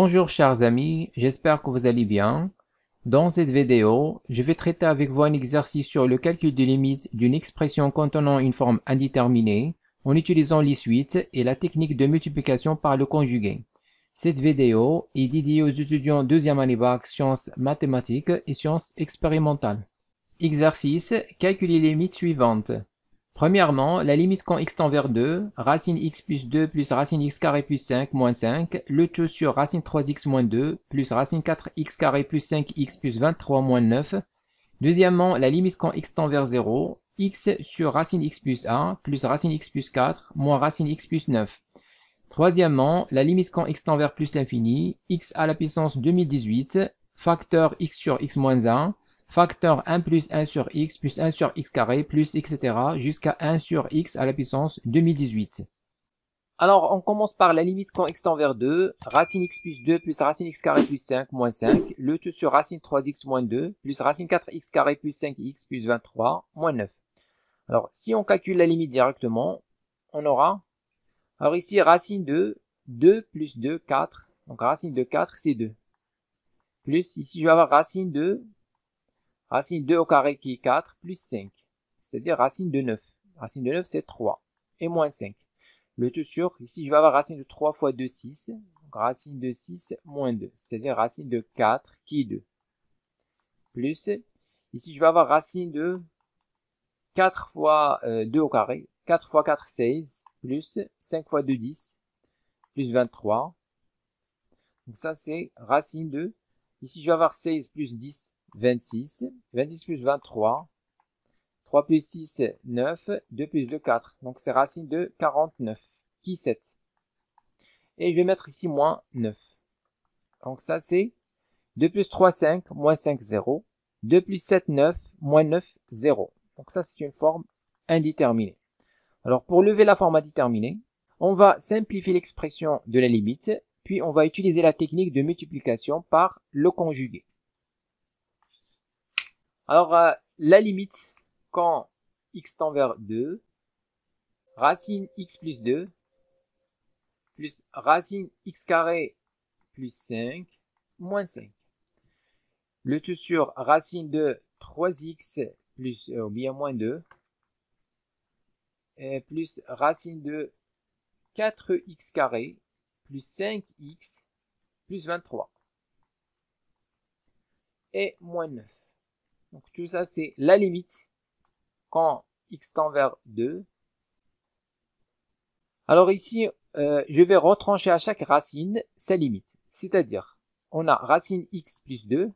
Bonjour chers amis, j'espère que vous allez bien. Dans cette vidéo, je vais traiter avec vous un exercice sur le calcul des limites d'une expression contenant une forme indéterminée en utilisant les suites et la technique de multiplication par le conjugué. Cette vidéo est dédiée aux étudiants deuxième année bac sciences mathématiques et sciences expérimentales. Exercice, calculer les limites suivantes. Premièrement, la limite quand x tend vers 2, racine x plus 2 plus racine x carré plus 5 moins 5, le tout sur racine 3x moins 2 plus racine 4x carré plus 5x plus 23 moins 9. Deuxièmement, la limite quand x tend vers 0, x sur racine x plus 1 plus racine x plus 4 moins racine x plus 9. Troisièmement, la limite quand x tend vers plus l'infini, x à la puissance 2018, facteur x sur x moins 1, facteur 1 plus 1 sur x plus 1 sur x carré plus etc. jusqu'à 1 sur x à la puissance 2018. Alors on commence par la limite x tend vers 2, racine x plus 2 plus racine x carré plus 5 moins 5, le tout sur racine 3x moins 2 plus racine 4x carré plus 5x plus 23 moins 9. Alors si on calcule la limite directement, on aura, alors ici racine 2, 2 plus 2, 4, donc racine de 4 c'est 2, plus ici je vais avoir racine de Racine 2 au carré qui est 4, plus 5. C'est-à-dire racine de 9. Racine de 9, c'est 3. Et moins 5. Le tout sûr, ici, je vais avoir racine de 3 fois 2, 6. Donc, racine de 6, moins 2. C'est-à-dire racine de 4 qui est 2. Plus, ici, je vais avoir racine de 4 fois 2 euh, au carré. 4 fois 4, 16. Plus 5 fois 2, 10. Plus 23. Donc ça, c'est racine de... Ici, je vais avoir 16 plus 10, 26. 26 plus 23. 3 plus 6, 9. 2 plus 2, 4. Donc c'est racine de 49, qui 7. Et je vais mettre ici moins 9. Donc ça c'est 2 plus 3, 5, moins 5, 0. 2 plus 7, 9, moins 9, 0. Donc ça c'est une forme indéterminée. Alors pour lever la forme indéterminée, on va simplifier l'expression de la limite, puis on va utiliser la technique de multiplication par le conjugué. Alors, euh, la limite, quand x tend vers 2, racine x plus 2, plus racine x carré plus 5, moins 5. Le tout sur racine de 3x plus, euh, ou bien moins 2, plus racine de 4x carré plus 5x plus 23 et moins 9. Donc tout ça, c'est la limite quand x tend vers 2. Alors ici, euh, je vais retrancher à chaque racine sa limite. C'est-à-dire, on a racine x plus 2.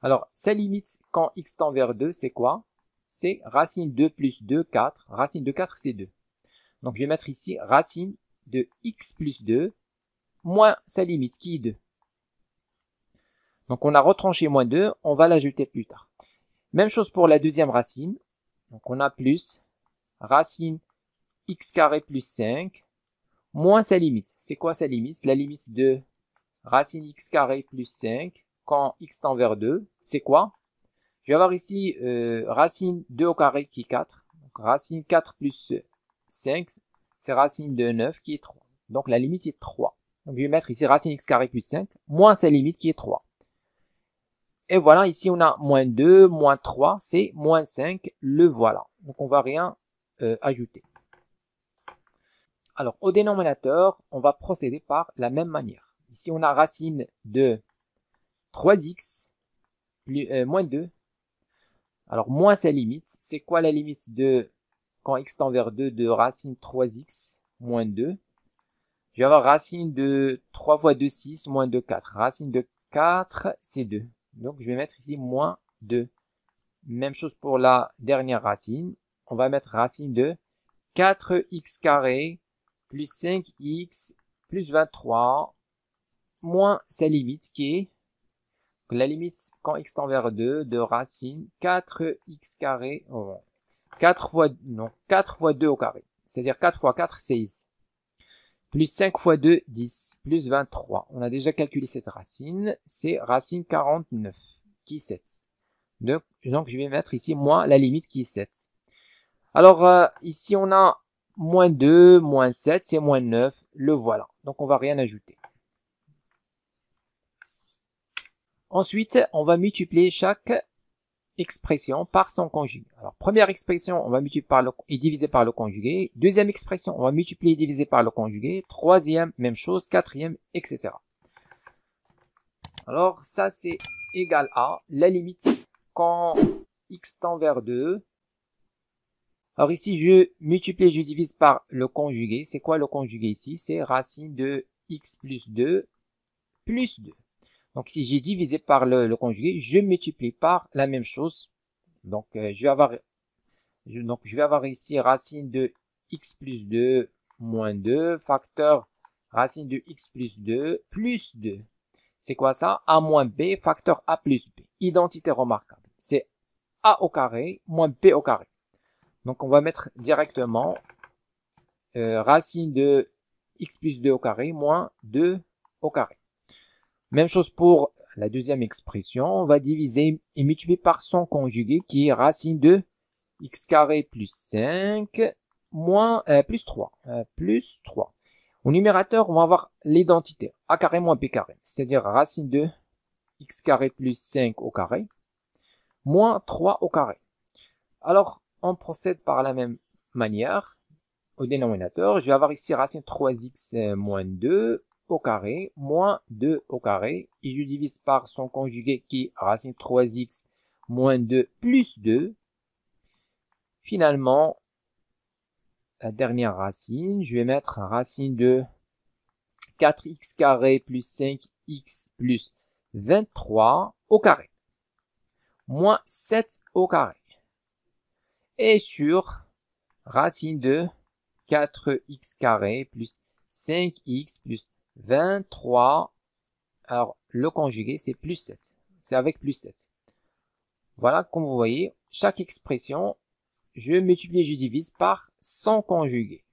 Alors, sa limite quand x tend vers 2, c'est quoi C'est racine 2 plus 2, 4. Racine de 4, c'est 2. Donc, je vais mettre ici racine de x plus 2 moins sa limite qui est 2. Donc on a retranché moins 2, on va l'ajouter plus tard. Même chose pour la deuxième racine. Donc on a plus racine x carré plus 5 moins sa limite. C'est quoi sa limite La limite de racine x carré plus 5 quand x tend vers 2, c'est quoi Je vais avoir ici euh, racine 2 au carré qui est 4. Donc racine 4 plus 5, c'est racine de 9 qui est 3. Donc la limite est 3. Donc je vais mettre ici racine x carré plus 5 moins sa limite qui est 3. Et voilà, ici on a moins 2, moins 3, c'est moins 5, le voilà. Donc on va rien euh, ajouter. Alors au dénominateur, on va procéder par la même manière. Ici on a racine de 3x euh, moins 2. Alors moins sa limite. C'est quoi la limite de quand x tend vers 2 de racine 3x moins 2 Je vais avoir racine de 3 fois 2, 6, moins 2, 4. Racine de 4, c'est 2. Donc je vais mettre ici moins 2. Même chose pour la dernière racine. On va mettre racine de 4x carré plus 5x plus 23 moins sa limite qui est la limite quand x tend vers 2 de racine 4x carré, 4 fois, non, 4 fois 2 au carré. C'est-à-dire 4 fois 4, 16. Plus 5 fois 2, 10, plus 23. On a déjà calculé cette racine, c'est racine 49, qui est 7. Donc, je vais mettre ici moins la limite qui est 7. Alors euh, ici on a moins 2, moins 7, c'est moins 9, le voilà. Donc on va rien ajouter. Ensuite, on va multiplier chaque expression par son conjugué. Alors, première expression, on va multiplier par le, et diviser par le conjugué. Deuxième expression, on va multiplier et diviser par le conjugué. Troisième, même chose. Quatrième, etc. Alors, ça, c'est égal à la limite quand x tend vers 2. Alors ici, je multiplie, je divise par le conjugué. C'est quoi le conjugué ici C'est racine de x plus 2 plus 2. Donc si j'ai divisé par le, le, conjugué, je multiplie par la même chose. Donc euh, je vais avoir donc je vais avoir ici racine de x plus 2 moins 2 facteur racine de x plus 2 plus 2. C'est quoi ça a moins b facteur a plus b. Identité remarquable. C'est a au carré moins b au carré. Donc on va mettre directement euh, racine de x plus 2 au carré moins 2 au carré. Même chose pour la deuxième expression, on va diviser et multiplier par son conjugué qui est racine de x carré plus 5 moins, euh, plus 3, euh, plus 3. Au numérateur, on va avoir l'identité, a carré moins b carré, c'est-à-dire racine de x carré plus 5 au carré, moins 3 au carré. Alors, on procède par la même manière au dénominateur. Je vais avoir ici racine 3x euh, moins 2 au carré moins 2 au carré et je divise par son conjugué qui est racine 3x moins 2 plus 2. Finalement, la dernière racine, je vais mettre racine de 4x carré plus 5x plus 23 au carré moins 7 au carré. Et sur racine de 4x carré plus 5x plus 23. Alors, le conjugué, c'est plus 7. C'est avec plus 7. Voilà, comme vous voyez, chaque expression, je multiplie je divise par 100 conjugué.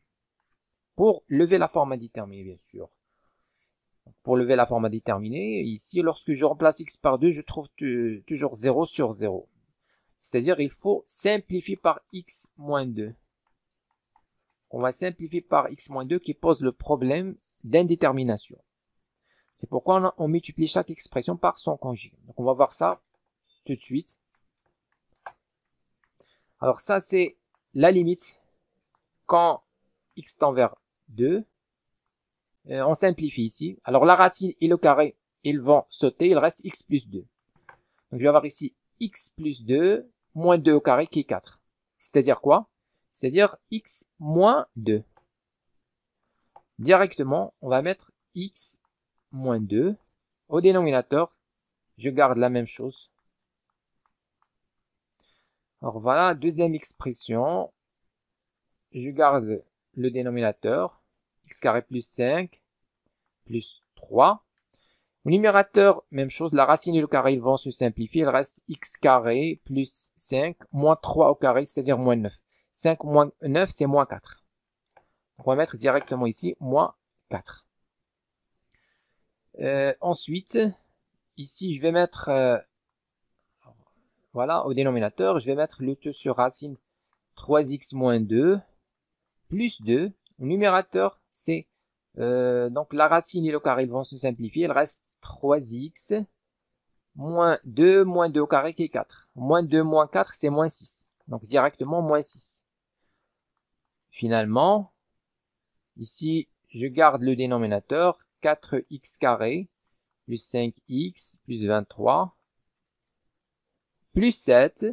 Pour lever la forme indéterminée, bien sûr. Pour lever la forme indéterminée, ici, lorsque je remplace x par 2, je trouve toujours 0 sur 0. C'est-à-dire, il faut simplifier par x moins 2. On va simplifier par x moins 2 qui pose le problème d'indétermination. C'est pourquoi on, multiplie chaque expression par son congé. Donc on va voir ça tout de suite. Alors ça c'est la limite quand x tend vers 2. Euh, on simplifie ici. Alors la racine et le carré, ils vont sauter, il reste x plus 2. Donc je vais avoir ici x plus 2 moins 2 au carré qui est 4. C'est-à-dire quoi C'est-à-dire x moins 2. Directement, on va mettre x moins 2. Au dénominateur, je garde la même chose. Alors voilà, deuxième expression. Je garde le dénominateur. x carré plus 5 plus 3. Au numérateur, même chose, la racine et le carré vont se simplifier. Il reste x carré plus 5 moins 3 au carré, c'est-à-dire moins 9. 5 moins 9, c'est moins 4. On va mettre directement ici, moins 4. Euh, ensuite, ici, je vais mettre, euh, voilà, au dénominateur, je vais mettre le tout sur racine 3x moins 2, plus 2. Au numérateur, c'est, euh, donc la racine et le carré vont se simplifier, il reste 3x moins 2, moins 2 au carré qui est 4. Moins 2, moins 4, c'est moins 6. Donc directement moins 6. Finalement, Ici, je garde le dénominateur 4x carré plus 5x plus 23 plus 7.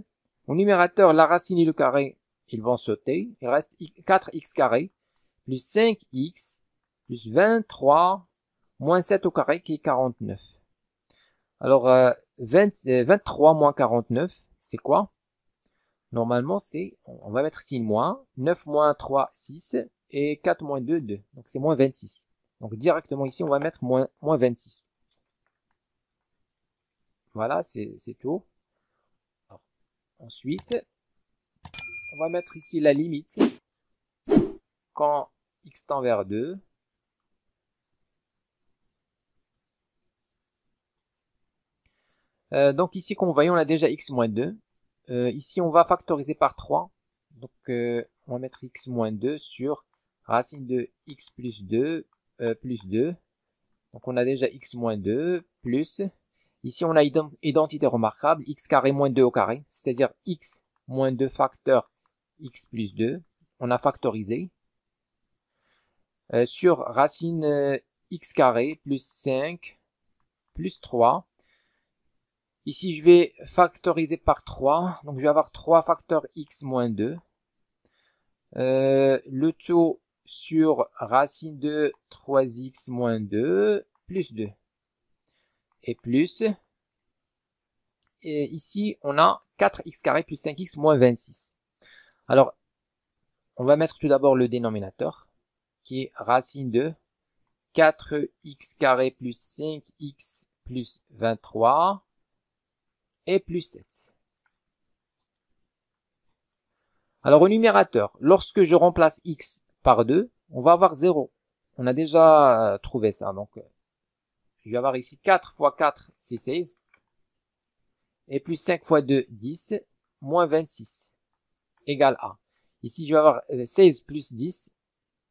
Au numérateur, la racine et le carré, ils vont sauter. Il reste 4x carré plus 5x plus 23 moins 7 au carré qui est 49. Alors, 23 euh, euh, moins 49, c'est quoi Normalement, c'est, on va mettre 6 moins, 9 moins 3, 6, et 4 moins 2, 2. Donc c'est moins 26. Donc directement ici, on va mettre moins, 26. Voilà, c'est tout. ensuite, on va mettre ici la limite quand x tend vers 2. Euh, donc ici, comme vous voyez, on a déjà x moins 2. Euh, ici, on va factoriser par 3. Donc, euh, on va mettre x moins 2 sur racine de x plus 2, euh, plus 2. Donc on a déjà x moins 2, plus. Ici on a identité remarquable, x carré moins 2 au carré, c'est-à-dire x moins 2 facteur x plus 2. On a factorisé. Euh, sur racine euh, x carré plus 5 plus 3. Ici, je vais factoriser par 3. Donc, je vais avoir 3 facteurs x moins 2. Euh, le taux sur racine de 3x moins 2 plus 2. Et plus, et ici on a 4x carré plus 5x moins 26. Alors, on va mettre tout d'abord le dénominateur, qui est racine de 4x carré plus 5x plus 23 et plus 7. Alors au numérateur, lorsque je remplace x 2, on va avoir 0. On a déjà euh, trouvé ça. Donc, euh, je vais avoir ici 4 fois 4, c'est 16. Et plus 5 fois 2, 10. Moins 26 égale à. Ici, je vais avoir 16 euh, plus 10,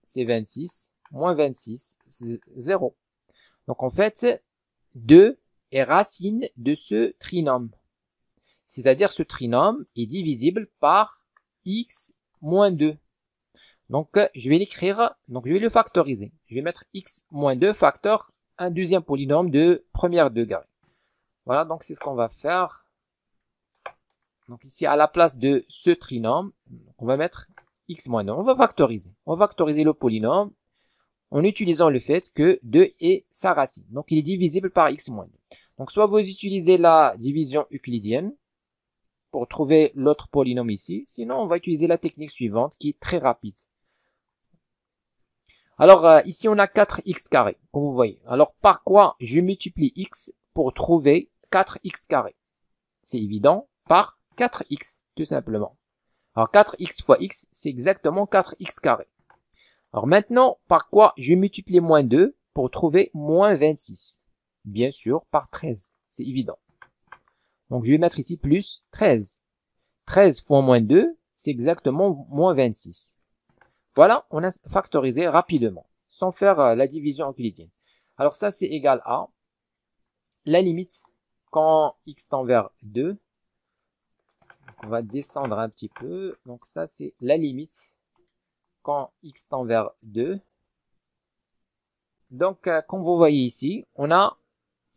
c'est 26. Moins 26, c'est 0. Donc, en fait, 2 est racine de ce trinôme. C'est-à-dire ce trinôme est divisible par x moins 2. Donc, euh, je vais l'écrire, donc je vais le factoriser. Je vais mettre x moins 2 facteur un deuxième polynôme de première degré. Voilà, donc c'est ce qu'on va faire. Donc ici, à la place de ce trinôme, on va mettre x moins 2. On va factoriser. On va factoriser le polynôme en utilisant le fait que 2 est sa racine. Donc il est divisible par x moins 2. Donc soit vous utilisez la division euclidienne pour trouver l'autre polynôme ici, sinon on va utiliser la technique suivante qui est très rapide. Alors euh, ici on a 4x comme vous voyez. Alors par quoi je multiplie x pour trouver 4x C'est évident, par 4x, tout simplement. Alors 4x fois x, c'est exactement 4x Alors maintenant, par quoi je multiplie moins 2 pour trouver moins 26 Bien sûr, par 13, c'est évident. Donc je vais mettre ici plus 13. 13 fois moins 2, c'est exactement moins 26. Voilà, on a factorisé rapidement, sans faire euh, la division euclidienne. Alors ça, c'est égal à la limite quand x tend vers 2. on va descendre un petit peu. Donc ça, c'est la limite quand x tend vers 2. Donc, euh, comme vous voyez ici, on a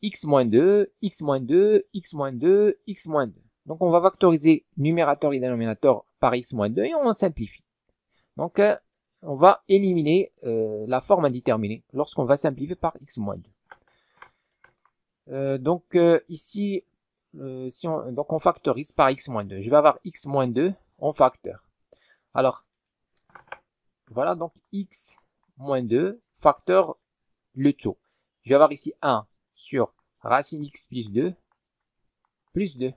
x moins 2, x moins 2, x moins 2, x moins 2. Donc, on va factoriser numérateur et dénominateur par x moins 2 et on simplifie. Donc, euh, on va éliminer euh, la forme indéterminée lorsqu'on va simplifier par x 2. Euh, donc euh, ici, si on, donc on factorise par x moins 2. Je vais avoir x 2 en facteur. Alors, voilà donc x 2 facteur le taux. Je vais avoir ici 1 sur racine x plus 2 plus 2.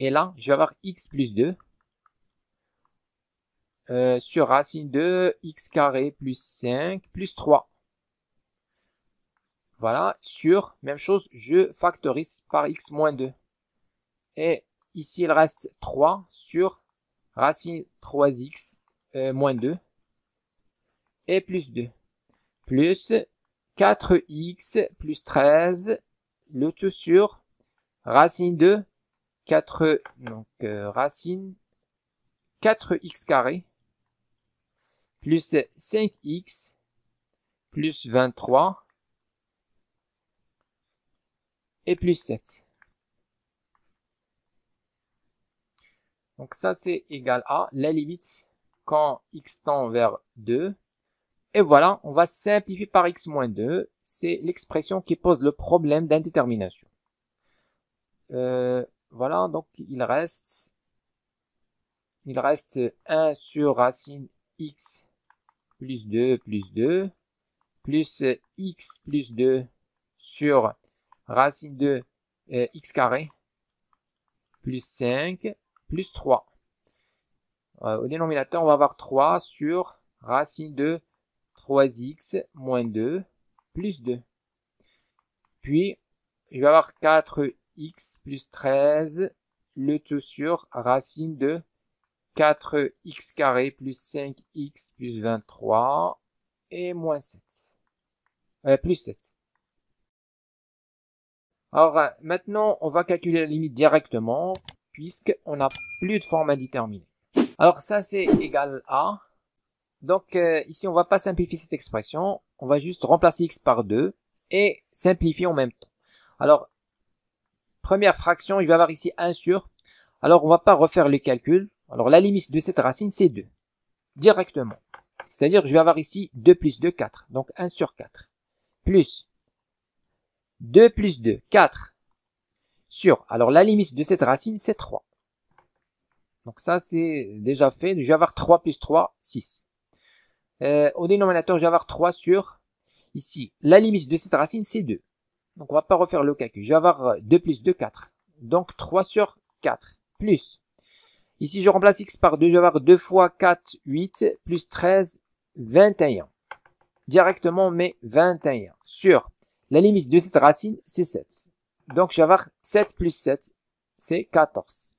Et là, je vais avoir x plus 2 euh, sur racine de x carré plus 5 plus 3. Voilà, sur, même chose, je factorise par x moins 2. Et ici, il reste 3 sur racine 3x euh, moins 2 et plus 2. Plus 4x plus 13, le tout sur racine de 4, donc euh, racine 4x carré plus 5x plus 23 et plus 7. Donc ça c'est égal à la limite quand x tend vers 2. Et voilà, on va simplifier par x moins 2. C'est l'expression qui pose le problème d'indétermination. Euh, voilà, donc il reste, il reste 1 sur racine x plus 2 plus 2 plus euh, x plus 2 sur racine de euh, x carré plus 5 plus 3. Euh, au dénominateur, on va avoir 3 sur racine de 3x moins 2 plus 2. Puis, il va avoir 4x plus 13 le tout sur racine de 4x carré plus 5x plus 23 et moins 7. Euh, plus 7. Alors euh, maintenant, on va calculer la limite directement puisqu'on n'a plus de forme indéterminée. Alors ça, c'est égal à... Donc euh, ici, on va pas simplifier cette expression. On va juste remplacer x par 2 et simplifier en même temps. Alors, première fraction, je vais avoir ici 1 sur. Alors, on va pas refaire les calculs. Alors la limite de cette racine, c'est 2, directement. C'est-à-dire je vais avoir ici 2 plus 2, 4, donc 1 sur 4, plus 2 plus 2, 4, sur, alors la limite de cette racine, c'est 3. Donc ça, c'est déjà fait. Je vais avoir 3 plus 3, 6. Euh, au dénominateur, je vais avoir 3 sur, ici, la limite de cette racine, c'est 2. Donc on va pas refaire le calcul. Je vais avoir 2 plus 2, 4. Donc 3 sur 4, plus Ici, je remplace x par 2, je vais avoir 2 fois 4, 8, plus 13, 21. Directement, mais 21 sur la limite de cette racine, c'est 7. Donc, je vais avoir 7 plus 7, c'est 14.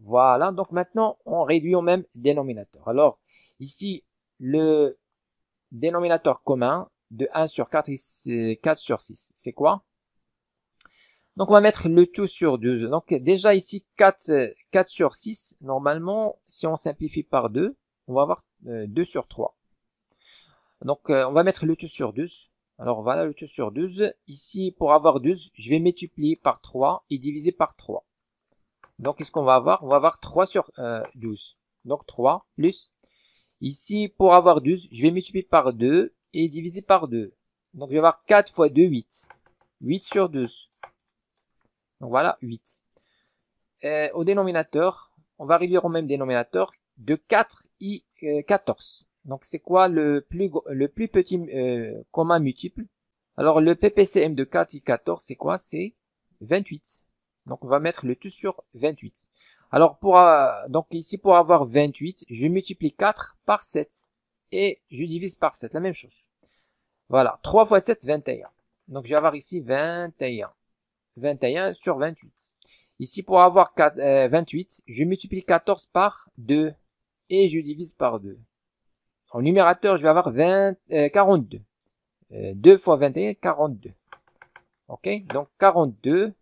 Voilà, donc maintenant, on réduit au même dénominateur. Alors, ici, le dénominateur commun de 1 sur 4, 4 sur 6, c'est quoi donc on va mettre le tout sur 12, Donc déjà ici 4, 4 sur 6, normalement si on simplifie par 2, on va avoir 2 euh, sur 3. Donc euh, on va mettre le tout sur 12, Alors voilà le tout sur 12, Ici pour avoir 12, je vais multiplier par 3 et diviser par 3. Donc qu'est-ce qu'on va avoir On va avoir 3 sur 12. Euh, Donc 3 plus. Ici pour avoir 12, je vais multiplier par 2 et diviser par 2. Donc je vais avoir 4 fois 2, 8. 8 sur 12. Donc voilà, 8. au dénominateur, on va réduire au même dénominateur de 4 i 14. Euh, donc c'est quoi le plus le plus petit euh, commun multiple Alors le PPCM de 4 i 14 c'est quoi C'est 28. Donc on va mettre le tout sur 28. Alors pour euh, donc ici pour avoir 28, je multiplie 4 par 7 et je divise par 7, la même chose. Voilà, 3 fois 7 21. Donc je vais avoir ici 21. 21 sur 28. Ici, pour avoir 28, euh, je multiplie 14 par 2 et je divise par 2. En numérateur, je vais avoir 20, 42. 2 fois 21, 42. OK Donc 42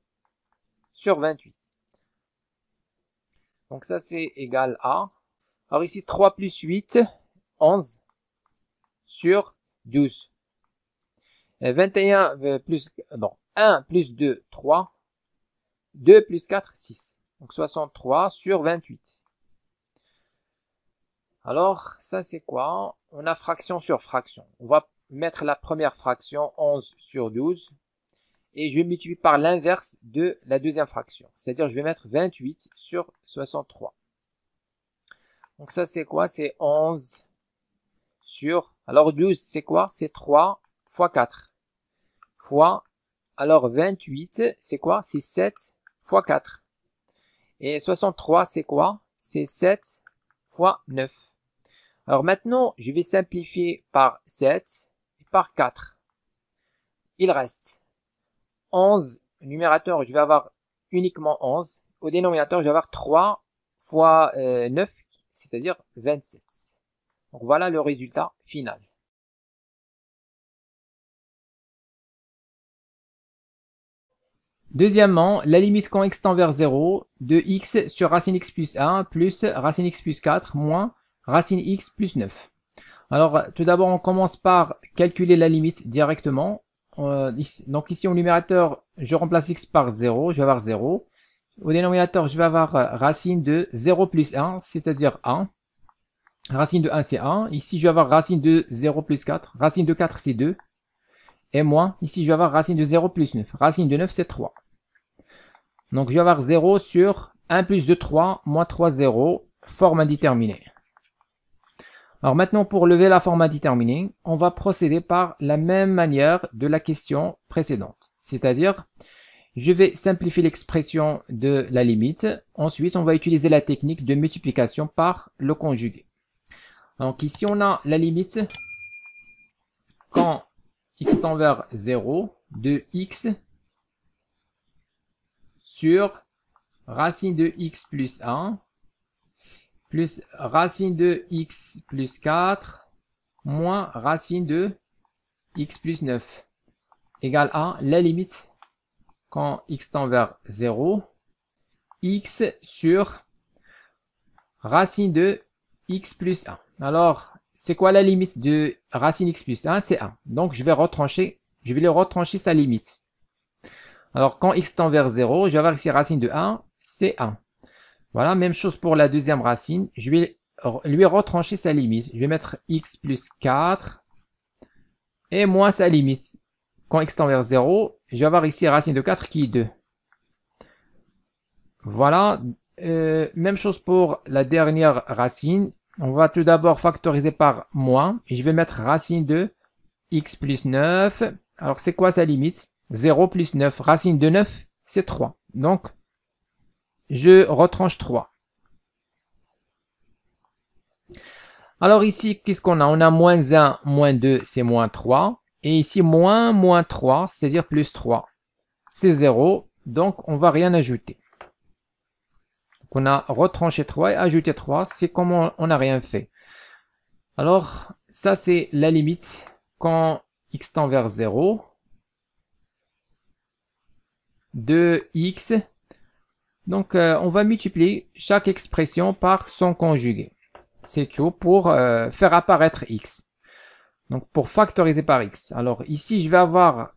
sur 28. Donc ça, c'est égal à... Alors ici, 3 plus 8, 11 sur 12. 21 euh, euh, plus... Non, 1 plus 2, 3. 2 plus 4, 6. Donc 63 sur 28. Alors, ça c'est quoi On a fraction sur fraction. On va mettre la première fraction, 11 sur 12. Et je multiplie par l'inverse de la deuxième fraction. C'est-à-dire, je vais mettre 28 sur 63. Donc ça c'est quoi C'est 11 sur... Alors 12 c'est quoi C'est 3 fois 4 fois alors 28, c'est quoi C'est 7 fois 4. Et 63, c'est quoi C'est 7 fois 9. Alors maintenant, je vais simplifier par 7 et par 4. Il reste 11. Au numérateur, je vais avoir uniquement 11. Au dénominateur, je vais avoir 3 fois 9, euh, c'est-à-dire 27. Donc voilà le résultat final. Deuxièmement, la limite x tend vers 0 de x sur racine x plus 1 plus racine x plus 4 moins racine x plus 9. Alors tout d'abord on commence par calculer la limite directement. Euh, donc ici au numérateur je remplace x par 0, je vais avoir 0. Au dénominateur je vais avoir racine de 0 plus 1, c'est-à-dire 1. Racine de 1 c'est 1. Ici je vais avoir racine de 0 plus 4, racine de 4 c'est 2. Et moins, ici je vais avoir racine de 0 plus 9. Racine de 9 c'est 3. Donc je vais avoir 0 sur 1 plus 2, 3, moins 3, 0, forme indéterminée. Alors maintenant, pour lever la forme indéterminée, on va procéder par la même manière de la question précédente. C'est-à-dire, je vais simplifier l'expression de la limite. Ensuite, on va utiliser la technique de multiplication par le conjugué. Donc ici, on a la limite quand x tend vers 0 de x sur racine de x plus 1 plus racine de x plus 4 moins racine de x plus 9 égale à la limite quand x tend vers 0 x sur racine de x plus 1. Alors, c'est quoi la limite de racine x plus 1 C'est 1. Donc, je vais retrancher, je vais le retrancher sa limite. Alors quand x tend vers 0, je vais avoir ici racine de 1, c'est 1. Voilà, même chose pour la deuxième racine. Je vais lui retrancher sa limite. Je vais mettre x plus 4 et moins sa limite. Quand x tend vers 0, je vais avoir ici racine de 4 qui est 2. Voilà, euh, même chose pour la dernière racine. On va tout d'abord factoriser par moins. Je vais mettre racine de x plus 9. Alors c'est quoi sa limite 0 plus 9, racine de 9, c'est 3. Donc, je retranche 3. Alors ici, qu'est-ce qu'on a On a moins 1, moins 2, c'est moins 3. Et ici, moins, moins 3, c'est-à-dire plus 3. C'est 0, donc on va rien ajouter. Donc on a retranché 3 et ajouté 3, c'est comme on n'a rien fait. Alors, ça c'est la limite quand x tend vers 0. 2x. Donc, euh, on va multiplier chaque expression par son conjugué. C'est tout pour euh, faire apparaître x. Donc, pour factoriser par x. Alors, ici, je vais avoir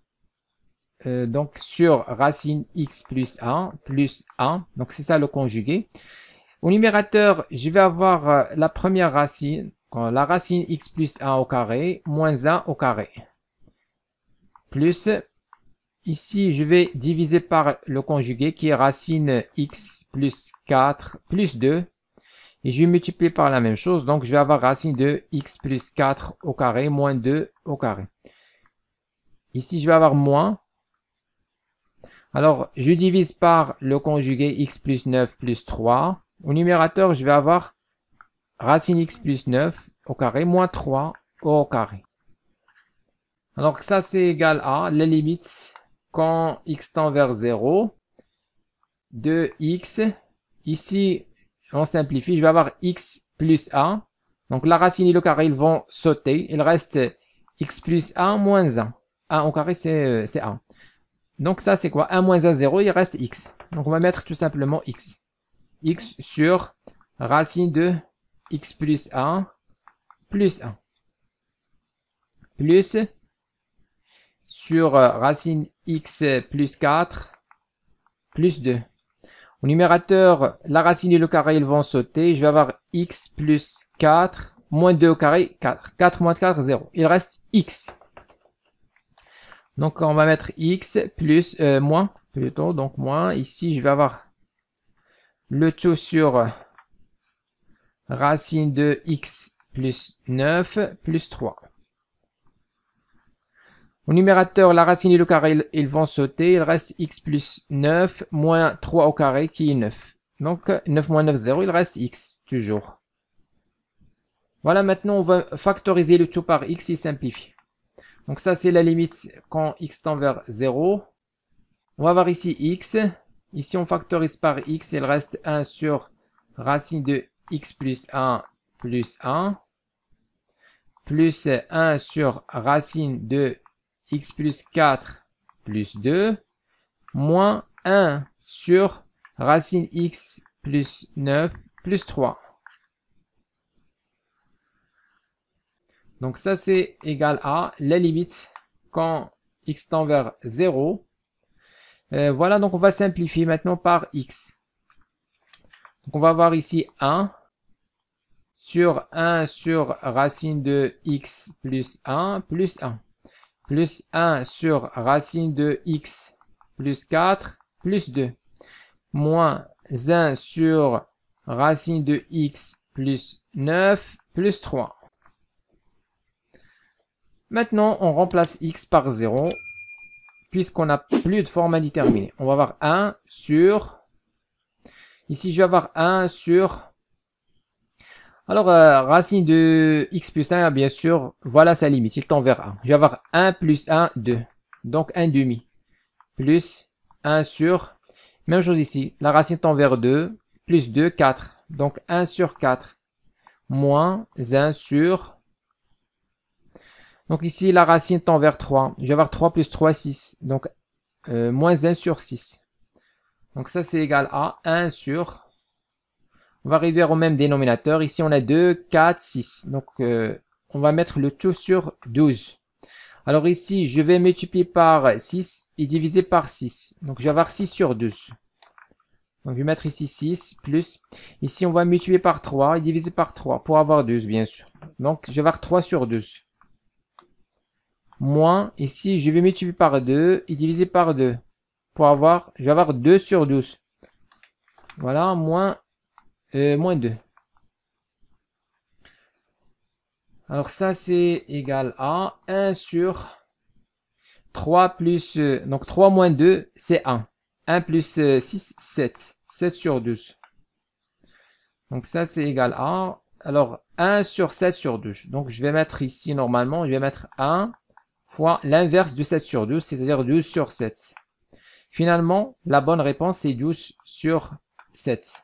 euh, donc sur racine x plus 1 plus 1. Donc, c'est ça le conjugué. Au numérateur, je vais avoir la première racine, la racine x plus 1 au carré, moins 1 au carré, plus Ici, je vais diviser par le conjugué qui est racine x plus 4 plus 2. Et je vais multiplier par la même chose. Donc, je vais avoir racine de x plus 4 au carré moins 2 au carré. Ici, je vais avoir moins. Alors, je divise par le conjugué x plus 9 plus 3. Au numérateur, je vais avoir racine x plus 9 au carré moins 3 au carré. Alors, ça, c'est égal à la limite quand x tend vers 0, 2x, ici on simplifie, je vais avoir x plus 1, donc la racine et le carré ils vont sauter, il reste x plus 1 moins 1, 1 au carré c'est 1. Euh, donc ça c'est quoi 1 moins 1, 0, il reste x. Donc on va mettre tout simplement x. x sur racine de x plus 1 plus 1 plus sur euh, racine x plus 4 plus 2. Au numérateur, la racine et le carré, ils vont sauter. Je vais avoir x plus 4 moins 2 au carré, 4. 4 moins 4, 0. Il reste x. Donc, on va mettre x plus, euh, moins, plutôt, donc moins. Ici, je vais avoir le tout sur racine de x plus 9 plus 3. Au numérateur, la racine et le carré, ils vont sauter. Il reste x plus 9 moins 3 au carré qui est 9. Donc 9 moins 9, 0, il reste x toujours. Voilà, maintenant on va factoriser le tout par x et simplifier. Donc ça c'est la limite quand x tend vers 0. On va voir ici x. Ici on factorise par x, il reste 1 sur racine de x plus 1 plus 1 plus 1 sur racine de x plus 4 plus 2 moins 1 sur racine x plus 9 plus 3. Donc ça c'est égal à la limite quand x tend vers 0. Euh, voilà donc on va simplifier maintenant par x. Donc on va avoir ici 1 sur 1 sur racine de x plus 1 plus 1 plus 1 sur racine de x plus 4 plus 2 moins 1 sur racine de x plus 9 plus 3. Maintenant, on remplace x par 0 puisqu'on n'a plus de forme indéterminée. On va avoir 1 sur... Ici, je vais avoir 1 sur alors, euh, racine de x plus 1, bien sûr, voilà sa limite, il tend vers 1. Je vais avoir 1 plus 1, 2. Donc, 1 demi. Plus 1 sur... Même chose ici, la racine tend vers 2. Plus 2, 4. Donc, 1 sur 4. Moins 1 sur... Donc ici, la racine tend vers 3. Je vais avoir 3 plus 3, 6. Donc, euh, moins 1 sur 6. Donc ça, c'est égal à 1 sur on va arriver au même dénominateur. Ici, on a 2, 4, 6. Donc, euh, on va mettre le tout sur 12. Alors ici, je vais multiplier par 6 et diviser par 6. Donc, je vais avoir 6 sur 12. Donc, je vais mettre ici 6 plus. Ici, on va multiplier par 3 et diviser par 3 pour avoir 12, bien sûr. Donc, je vais avoir 3 sur 12. Moins, ici, je vais multiplier par 2 et diviser par 2 pour avoir, je vais avoir 2 sur 12. Voilà, moins euh, moins 2. Alors ça, c'est égal à 1 sur 3 plus... Euh, donc 3 moins 2, c'est 1. 1 plus 6, 7. 7 sur 12. Donc ça, c'est égal à... Alors 1 sur 7 sur 12. Donc je vais mettre ici, normalement, je vais mettre 1 fois l'inverse de 7 sur 2, c'est-à-dire 12 sur 7. Finalement, la bonne réponse, c'est 12 sur 7.